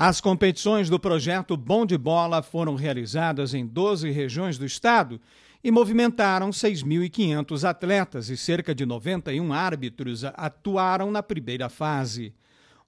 As competições do projeto Bom de Bola foram realizadas em 12 regiões do estado e movimentaram 6.500 atletas e cerca de 91 árbitros atuaram na primeira fase.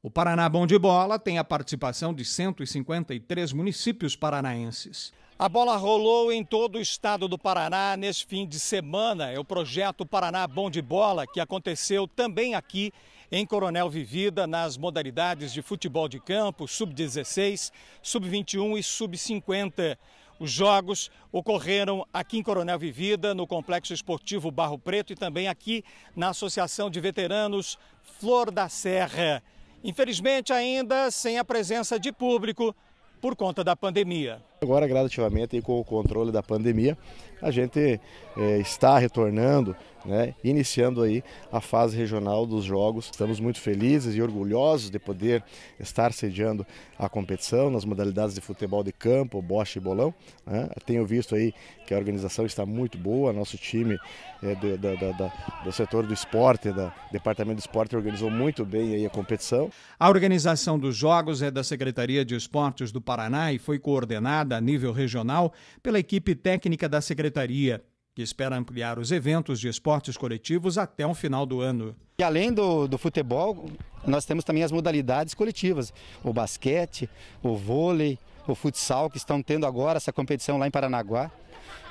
O Paraná Bom de Bola tem a participação de 153 municípios paranaenses. A bola rolou em todo o estado do Paraná neste fim de semana. É o projeto Paraná Bom de Bola, que aconteceu também aqui em Coronel Vivida, nas modalidades de futebol de campo, sub-16, sub-21 e sub-50. Os jogos ocorreram aqui em Coronel Vivida, no Complexo Esportivo Barro Preto e também aqui na Associação de Veteranos Flor da Serra. Infelizmente, ainda sem a presença de público por conta da pandemia. Agora, gradativamente, e com o controle da pandemia, a gente eh, está retornando, né, iniciando aí a fase regional dos Jogos. Estamos muito felizes e orgulhosos de poder estar sediando a competição nas modalidades de futebol de campo, bocha e bolão. Né. Tenho visto aí que a organização está muito boa, nosso time eh, do, da, da, do, setor do esporte, do departamento de esporte, organizou muito bem aí a competição. A organização dos Jogos é da Secretaria de Esportes do Paraná e foi coordenada realizada a nível regional pela equipe técnica da Secretaria, que espera ampliar os eventos de esportes coletivos até o final do ano. E além do, do futebol, nós temos também as modalidades coletivas, o basquete, o vôlei, o futsal, que estão tendo agora essa competição lá em Paranaguá.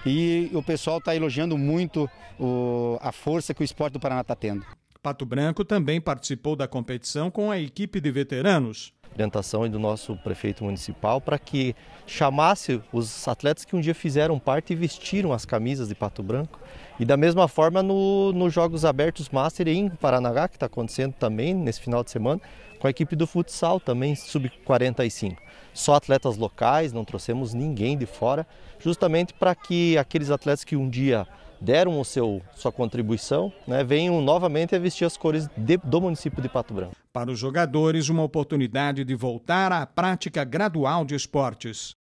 E o pessoal está elogiando muito o, a força que o esporte do Paraná está tendo. Pato Branco também participou da competição com a equipe de veteranos orientação do nosso prefeito municipal para que chamasse os atletas que um dia fizeram parte e vestiram as camisas de Pato Branco. E da mesma forma nos no Jogos Abertos Master em Paranaguá, que está acontecendo também nesse final de semana, com a equipe do futsal também, sub-45. Só atletas locais, não trouxemos ninguém de fora, justamente para que aqueles atletas que um dia deram o seu sua contribuição, né, venham novamente a vestir as cores de, do município de Pato Branco. Para os jogadores, uma oportunidade de voltar à prática gradual de esportes.